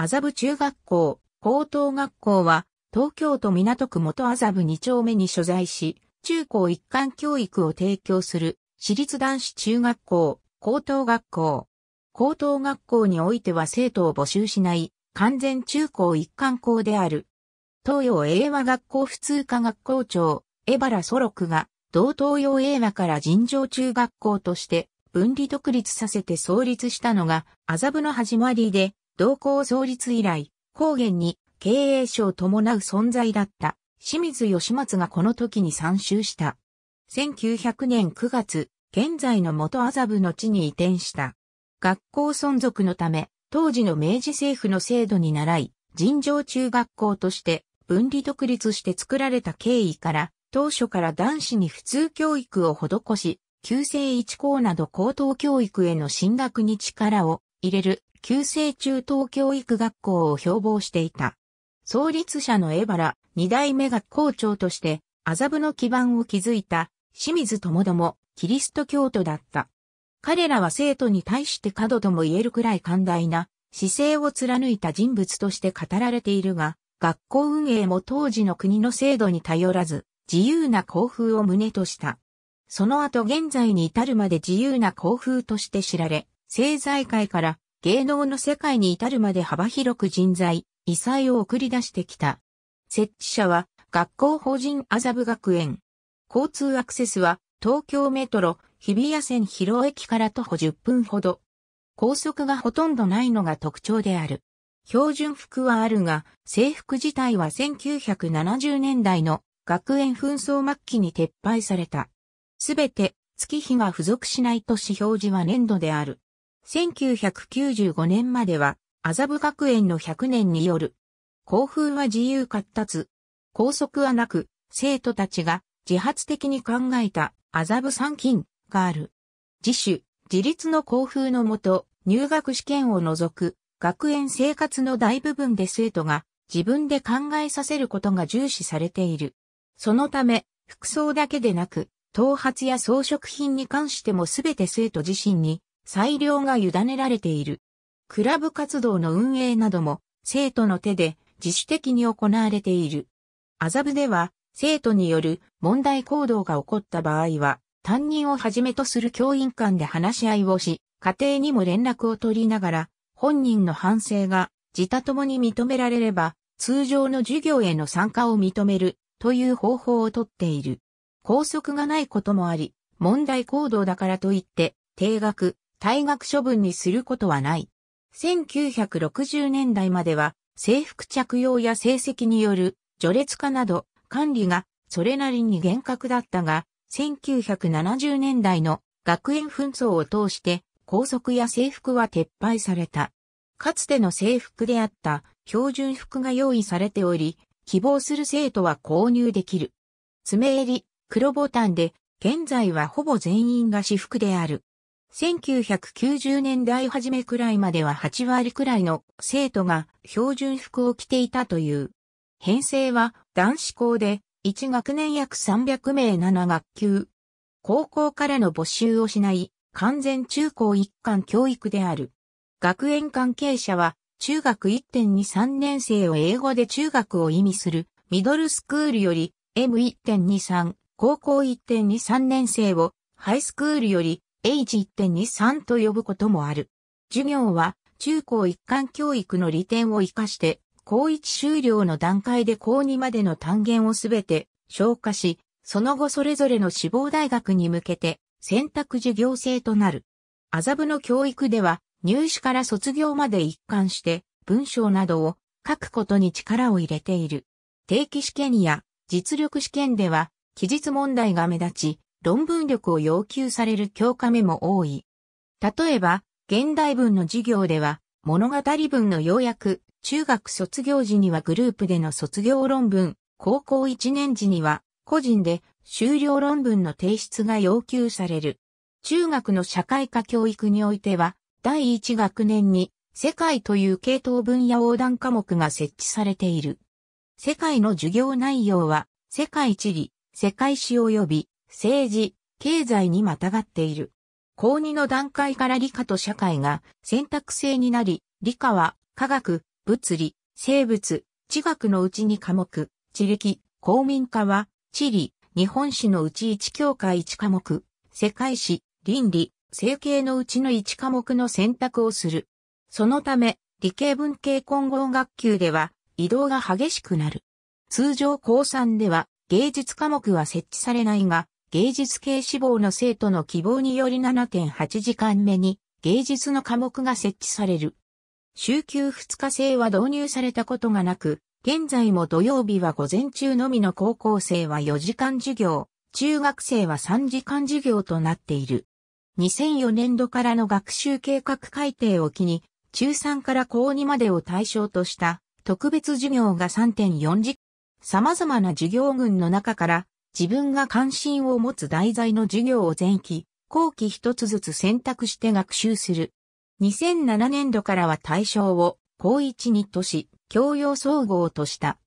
麻布中学校、高等学校は、東京都港区元麻布2丁目に所在し、中高一貫教育を提供する、私立男子中学校、高等学校。高等学校においては生徒を募集しない、完全中高一貫校である。東洋英和学校普通科学校長、江原ソロクが、同東洋英和から尋常中学校として、分離独立させて創立したのが、麻布の始まりで、同校創立以来、高原に経営者を伴う存在だった清水義松がこの時に参集した。1900年9月、現在の元麻布の地に移転した。学校存続のため、当時の明治政府の制度に倣い、尋常中学校として分離独立して作られた経緯から、当初から男子に普通教育を施し、旧制一校など高等教育への進学に力を入れる旧制中等教育学校を標榜していた。創立者の江原、二代目学校長として、麻布の基盤を築いた、清水もどキリスト教徒だった。彼らは生徒に対して過度とも言えるくらい寛大な姿勢を貫いた人物として語られているが、学校運営も当時の国の制度に頼らず、自由な校風を旨とした。その後現在に至るまで自由な校風として知られ、政財界から芸能の世界に至るまで幅広く人材、異彩を送り出してきた。設置者は学校法人麻布学園。交通アクセスは東京メトロ日比谷線広駅から徒歩10分ほど。高速がほとんどないのが特徴である。標準服はあるが、制服自体は1970年代の学園紛争末期に撤廃された。すべて月日が付属しないと指標示は年度である。1995年までは、麻布学園の100年による。校風は自由活達。校則はなく、生徒たちが自発的に考えた麻布参勤がある。自主、自立の校風のもと、入学試験を除く、学園生活の大部分で生徒が自分で考えさせることが重視されている。そのため、服装だけでなく、頭髪や装飾品に関してもすべて生徒自身に裁量が委ねられている。クラブ活動の運営なども生徒の手で自主的に行われている。麻布では生徒による問題行動が起こった場合は担任をはじめとする教員間で話し合いをし、家庭にも連絡を取りながら本人の反省が自他ともに認められれば通常の授業への参加を認めるという方法をとっている。拘束がないこともあり、問題行動だからといって定額退学処分にすることはない。1960年代までは制服着用や成績による序列化など管理がそれなりに厳格だったが、1970年代の学園紛争を通して校則や制服は撤廃された。かつての制服であった標準服が用意されており、希望する生徒は購入できる。爪襟、黒ボタンで、現在はほぼ全員が私服である。1990年代初めくらいまでは8割くらいの生徒が標準服を着ていたという。編成は男子校で1学年約300名7学級。高校からの募集をしない完全中高一貫教育である。学園関係者は中学1.23年生を英語で中学を意味するミドルスクールより M1.23 高校1.23年生をハイスクールより H1.23 と呼ぶこともある。授業は中高一貫教育の利点を活かして、高1終了の段階で高2までの単元をすべて消化し、その後それぞれの志望大学に向けて選択授業制となる。麻布の教育では入試から卒業まで一貫して文章などを書くことに力を入れている。定期試験や実力試験では記述問題が目立ち、論文力を要求される教科目も多い。例えば、現代文の授業では、物語文の要約、中学卒業時にはグループでの卒業論文、高校1年時には、個人で修了論文の提出が要求される。中学の社会科教育においては、第1学年に世界という系統分野横断科目が設置されている。世界の授業内容は、世界地理、世界史及び政治、経済にまたがっている。高2の段階から理科と社会が選択制になり、理科は科学、物理、生物、地学のうちに科目、地歴、公民科は地理、日本史のうち1教科1科目、世界史、倫理、生計のうちの1科目の選択をする。そのため、理系文系混合学級では移動が激しくなる。通常高3では芸術科目は設置されないが、芸術系志望の生徒の希望により7.8時間目に芸術の科目が設置される。週休2日制は導入されたことがなく、現在も土曜日は午前中のみの高校生は4時間授業、中学生は3時間授業となっている。2004年度からの学習計画改定を機に、中3から高2までを対象とした特別授業が3.4時間。様々な授業群の中から自分が関心を持つ題材の授業を前期、後期一つずつ選択して学習する。2007年度からは対象を高一にとし、教養総合とした。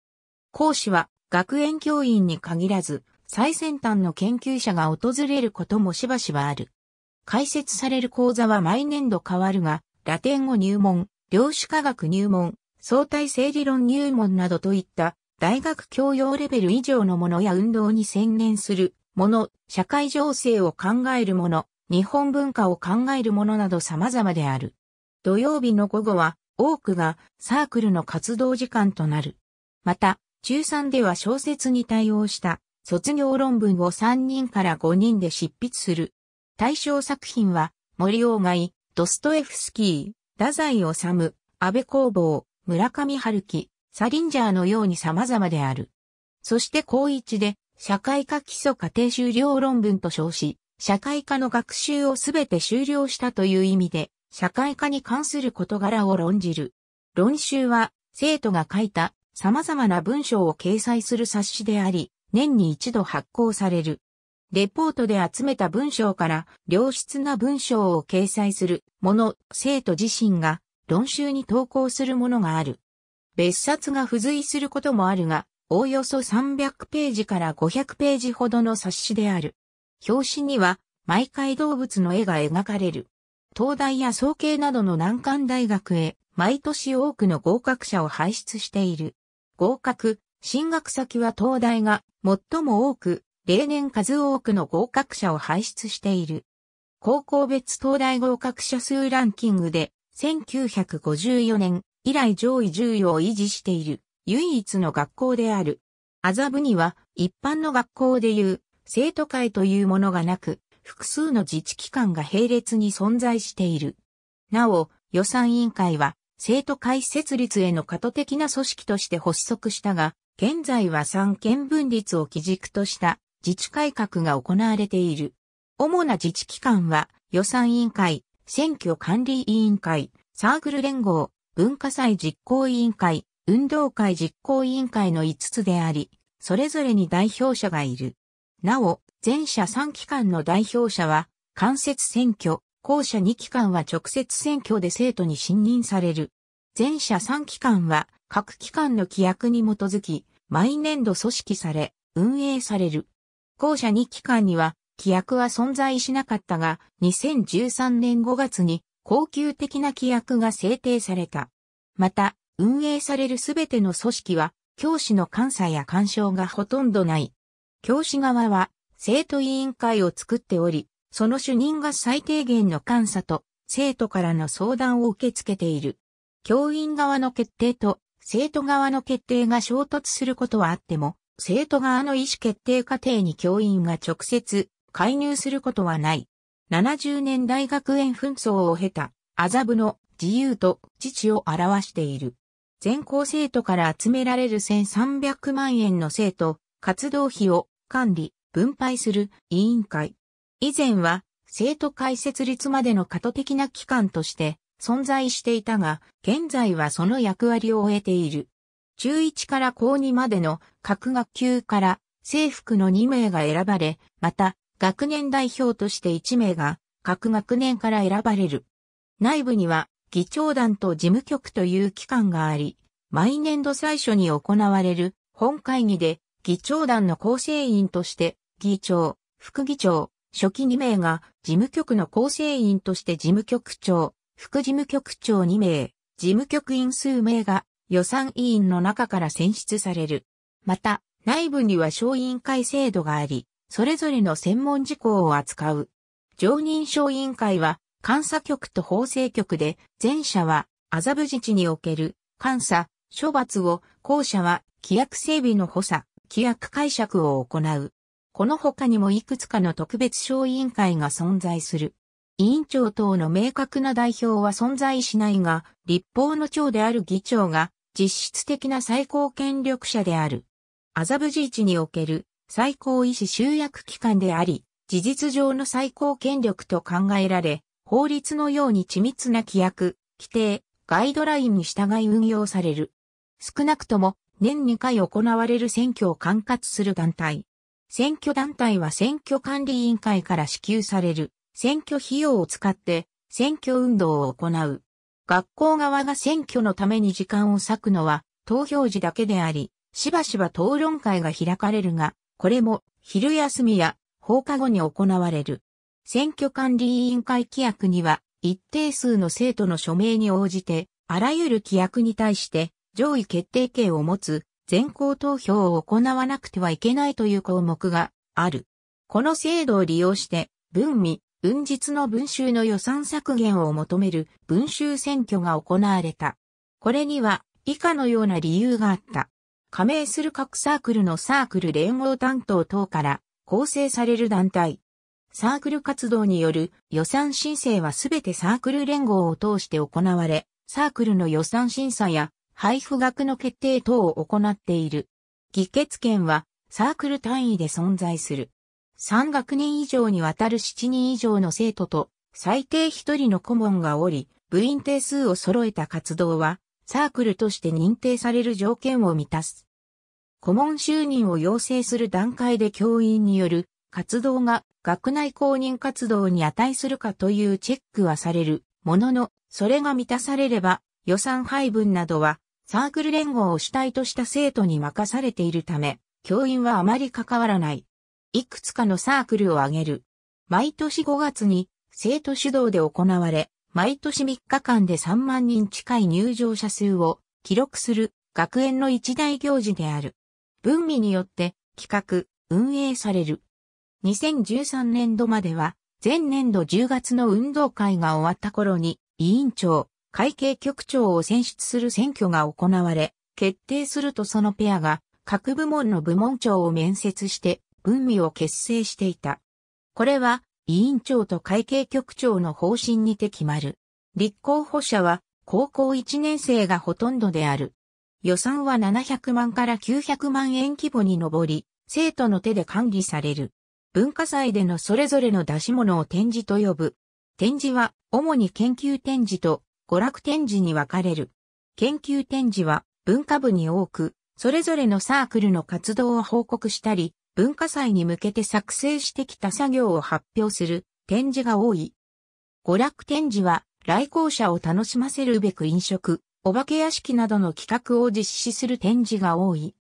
講師は学園教員に限らず、最先端の研究者が訪れることもしばしばある。開設される講座は毎年度変わるが、ラテン語入門、量子科学入門、相対性理論入門などといった大学教養レベル以上のものや運動に専念するもの、社会情勢を考えるもの、日本文化を考えるものなど様々である。土曜日の午後は多くがサークルの活動時間となる。また、中3では小説に対応した卒業論文を3人から5人で執筆する。対象作品は森鴎外、ドストエフスキー、太宰治、安部公房、村上春樹、サリンジャーのように様々である。そして高一で、社会科基礎家庭修了論文と称し、社会科の学習をすべて終了したという意味で、社会科に関する事柄を論じる。論集は、生徒が書いた様々な文章を掲載する冊子であり、年に一度発行される。レポートで集めた文章から良質な文章を掲載するもの、生徒自身が論集に投稿するものがある。別冊が付随することもあるが、おおよそ300ページから500ページほどの冊子である。表紙には、毎回動物の絵が描かれる。東大や総計などの難関大学へ、毎年多くの合格者を輩出している。合格、進学先は東大が最も多く、例年数多くの合格者を輩出している。高校別東大合格者数ランキングで、1954年、以来上位重要を維持している唯一の学校である。麻布には一般の学校でいう生徒会というものがなく、複数の自治機関が並列に存在している。なお、予算委員会は生徒会設立への過渡的な組織として発足したが、現在は三権分立を基軸とした自治改革が行われている。主な自治機関は予算委員会、選挙管理委員会、サークル連合、文化祭実行委員会、運動会実行委員会の5つであり、それぞれに代表者がいる。なお、前者3期間の代表者は、間接選挙、後者2期間は直接選挙で生徒に信任される。前者3期間は、各機関の規約に基づき、毎年度組織され、運営される。後者2期間には、規約は存在しなかったが、2013年5月に恒久的な規約が制定された。また、運営されるすべての組織は、教師の監査や干渉がほとんどない。教師側は、生徒委員会を作っており、その主任が最低限の監査と、生徒からの相談を受け付けている。教員側の決定と、生徒側の決定が衝突することはあっても、生徒側の意思決定過程に教員が直接介入することはない。70年代学園紛争を経た麻布の自由と父を表している。全校生徒から集められる1300万円の生徒、活動費を管理、分配する委員会。以前は生徒会設立までの過渡的な機関として存在していたが、現在はその役割を終えている。中1から高2までの各学級から制服の2名が選ばれ、また学年代表として1名が各学年から選ばれる。内部には議長団と事務局という機関があり、毎年度最初に行われる本会議で議長団の構成員として議長、副議長、初期2名が事務局の構成員として事務局長、副事務局長2名、事務局員数名が予算委員の中から選出される。また、内部には小委員会制度があり、それぞれの専門事項を扱う。常任小委員会は、監査局と法制局で、前者は、麻布自治における、監査、処罰を、後者は、規約整備の補佐、規約解釈を行う。この他にもいくつかの特別小委員会が存在する。委員長等の明確な代表は存在しないが、立法の長である議長が実質的な最高権力者である。麻布自治における最高医師集約機関であり、事実上の最高権力と考えられ、法律のように緻密な規約、規定、ガイドラインに従い運用される。少なくとも年2回行われる選挙を管轄する団体。選挙団体は選挙管理委員会から支給される選挙費用を使って選挙運動を行う。学校側が選挙のために時間を割くのは投票時だけであり、しばしば討論会が開かれるが、これも昼休みや放課後に行われる。選挙管理委員会規約には一定数の生徒の署名に応じてあらゆる規約に対して上位決定権を持つ全校投票を行わなくてはいけないという項目がある。この制度を利用して文味、文実の文集の予算削減を求める文集選挙が行われた。これには以下のような理由があった。加盟する各サークルのサークル連合担当等から構成される団体。サークル活動による予算申請はすべてサークル連合を通して行われ、サークルの予算審査や配布額の決定等を行っている。議決権はサークル単位で存在する。3学年以上にわたる7人以上の生徒と最低1人の顧問がおり、部員定数を揃えた活動はサークルとして認定される条件を満たす。顧問就任を要請する段階で教員による活動が学内公認活動に値するかというチェックはされるものの、それが満たされれば予算配分などはサークル連合を主体とした生徒に任されているため、教員はあまり関わらない。いくつかのサークルを挙げる。毎年5月に生徒主導で行われ、毎年3日間で3万人近い入場者数を記録する学園の一大行事である。文味によって企画、運営される。2013年度までは、前年度10月の運動会が終わった頃に、委員長、会計局長を選出する選挙が行われ、決定するとそのペアが、各部門の部門長を面接して、文味を結成していた。これは、委員長と会計局長の方針にて決まる。立候補者は高校1年生がほとんどである。予算は700万から900万円規模に上り、生徒の手で管理される。文化祭でのそれぞれの出し物を展示と呼ぶ。展示は主に研究展示と娯楽展示に分かれる。研究展示は文化部に多く、それぞれのサークルの活動を報告したり、文化祭に向けて作成してきた作業を発表する展示が多い。娯楽展示は来校者を楽しませるべく飲食、お化け屋敷などの企画を実施する展示が多い。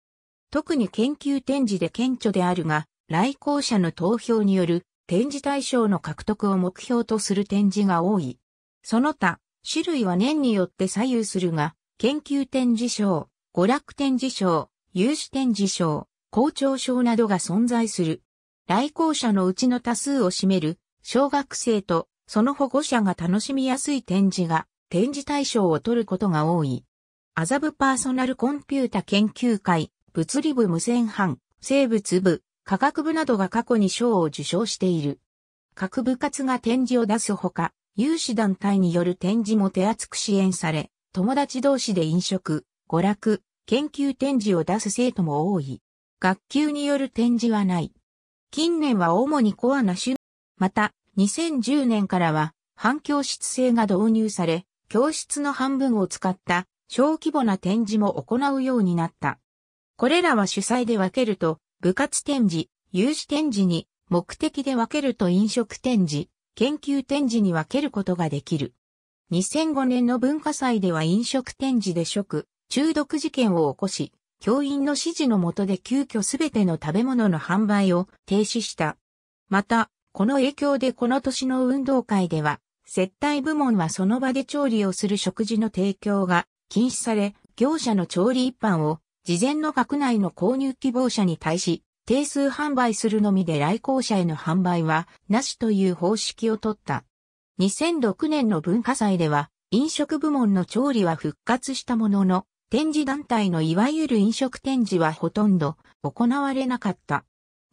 特に研究展示で顕著であるが、来校者の投票による展示対象の獲得を目標とする展示が多い。その他、種類は年によって左右するが、研究展示賞、娯楽展示賞、有志展示賞、校長賞などが存在する。来校者のうちの多数を占める小学生とその保護者が楽しみやすい展示が展示対象を取ることが多い。アザブパーソナルコンピュータ研究会、物理部無線班、生物部、科学部などが過去に賞を受賞している。各部活が展示を出すほか、有志団体による展示も手厚く支援され、友達同士で飲食、娯楽、研究展示を出す生徒も多い。学級による展示はない。近年は主にコアな種、また2010年からは反教室制が導入され、教室の半分を使った小規模な展示も行うようになった。これらは主催で分けると、部活展示、有志展示に、目的で分けると飲食展示、研究展示に分けることができる。2005年の文化祭では飲食展示で食、中毒事件を起こし、教員の指示の下で急遽すべての食べ物の販売を停止した。また、この影響でこの年の運動会では、接待部門はその場で調理をする食事の提供が禁止され、業者の調理一般を事前の学内の購入希望者に対し、定数販売するのみで来校者への販売はなしという方式を取った。2006年の文化祭では、飲食部門の調理は復活したものの、展示団体のいわゆる飲食展示はほとんど行われなかった。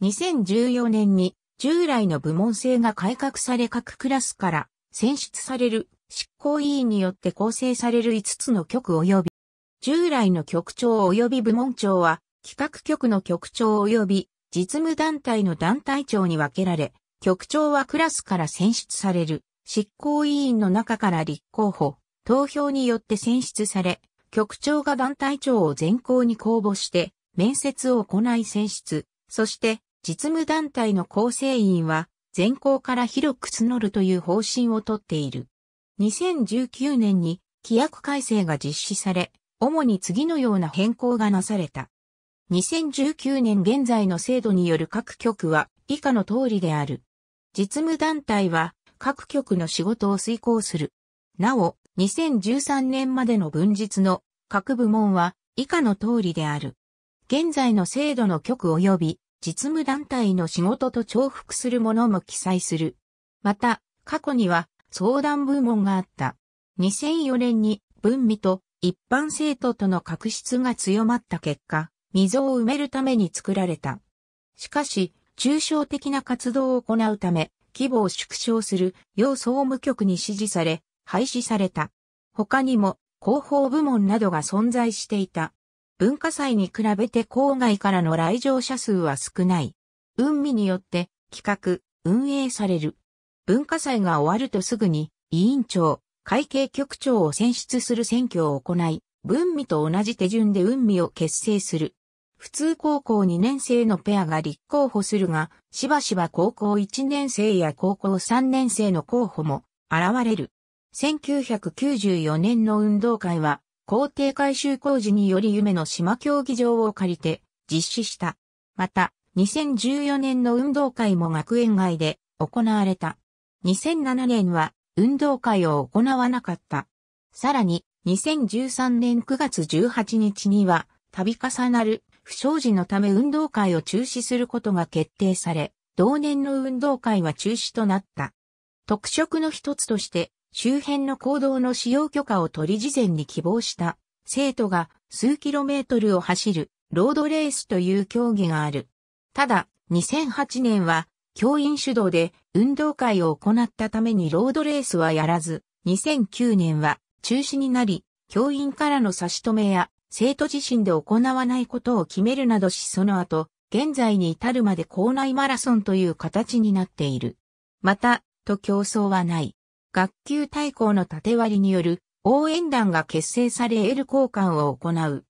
2014年に従来の部門制が改革され各クラスから選出される執行委員によって構成される5つの局及び従来の局長及び部門長は企画局の局長及び実務団体の団体長に分けられ、局長はクラスから選出される執行委員の中から立候補、投票によって選出され、局長が団体長を全校に公募して、面接を行い選出、そして実務団体の構成員は全校から広く募るという方針をとっている。2019年に規約改正が実施され、主に次のような変更がなされた。2019年現在の制度による各局は以下の通りである。実務団体は各局の仕事を遂行する。なお、2013年までの文実の各部門は以下の通りである。現在の制度の局及び実務団体の仕事と重複するものも記載する。また、過去には相談部門があった。2004年に文味と一般生徒との確執が強まった結果、溝を埋めるために作られた。しかし、抽象的な活動を行うため、規模を縮小する要総務局に指示され、廃止された。他にも広報部門などが存在していた。文化祭に比べて郊外からの来場者数は少ない。運味によって企画、運営される。文化祭が終わるとすぐに委員長、会計局長を選出する選挙を行い、文味と同じ手順で運味を結成する。普通高校2年生のペアが立候補するが、しばしば高校1年生や高校3年生の候補も現れる。1994年の運動会は、校庭改修工事により夢の島競技場を借りて実施した。また、2014年の運動会も学園外で行われた。2007年は運動会を行わなかった。さらに、2013年9月18日には、度重なる不祥事のため運動会を中止することが決定され、同年の運動会は中止となった。特色の一つとして、周辺の行動の使用許可を取り事前に希望した生徒が数キロメートルを走るロードレースという競技がある。ただ、2008年は教員主導で運動会を行ったためにロードレースはやらず、2009年は中止になり、教員からの差し止めや生徒自身で行わないことを決めるなどしその後、現在に至るまで校内マラソンという形になっている。また、と競争はない。学級対抗の縦割りによる応援団が結成され L 交換を行う。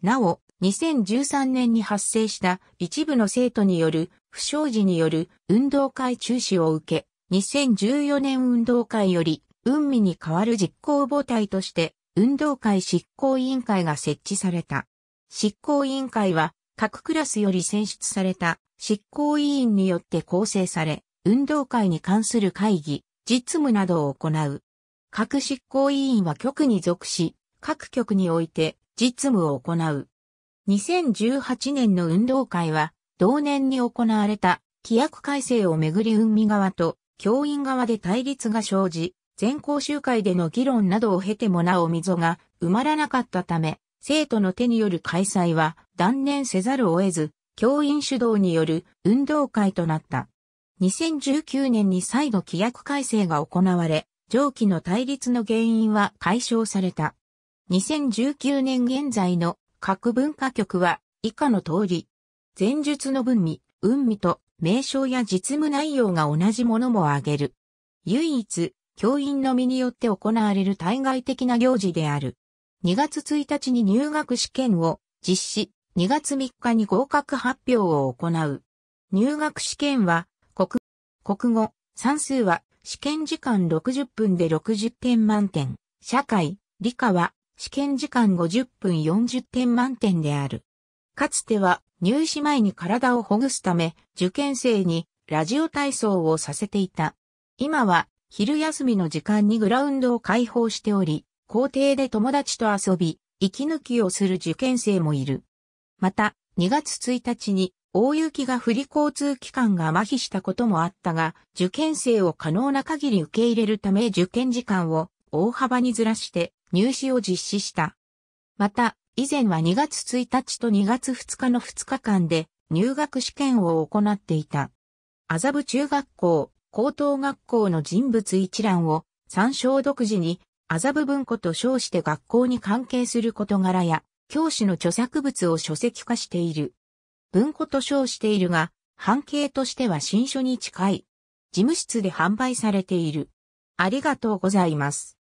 なお、2013年に発生した一部の生徒による不祥事による運動会中止を受け、2014年運動会より運命に代わる実行母体として運動会執行委員会が設置された。執行委員会は各クラスより選出された執行委員によって構成され、運動会に関する会議、実務などを行う。各執行委員は局に属し、各局において実務を行う。2018年の運動会は、同年に行われた規約改正をめぐり運美側と教員側で対立が生じ、全校集会での議論などを経てもなお溝が埋まらなかったため、生徒の手による開催は断念せざるを得ず、教員主導による運動会となった。2019年に再度規約改正が行われ、上記の対立の原因は解消された。2019年現在の各文化局は以下の通り、前述の文味、運味と名称や実務内容が同じものも挙げる。唯一、教員の身によって行われる対外的な行事である。2月1日に入学試験を実施、2月3日に合格発表を行う。入学試験は国語、算数は試験時間60分で60点満点。社会、理科は試験時間50分40点満点である。かつては入試前に体をほぐすため受験生にラジオ体操をさせていた。今は昼休みの時間にグラウンドを開放しており、校庭で友達と遊び、息抜きをする受験生もいる。また、2月1日に大雪が不利交通機関が麻痺したこともあったが、受験生を可能な限り受け入れるため受験時間を大幅にずらして入試を実施した。また、以前は2月1日と2月2日の2日間で入学試験を行っていた。麻布中学校、高等学校の人物一覧を参照独自に麻布文庫と称して学校に関係する事柄や教師の著作物を書籍化している。文庫と称しているが、半径としては新書に近い。事務室で販売されている。ありがとうございます。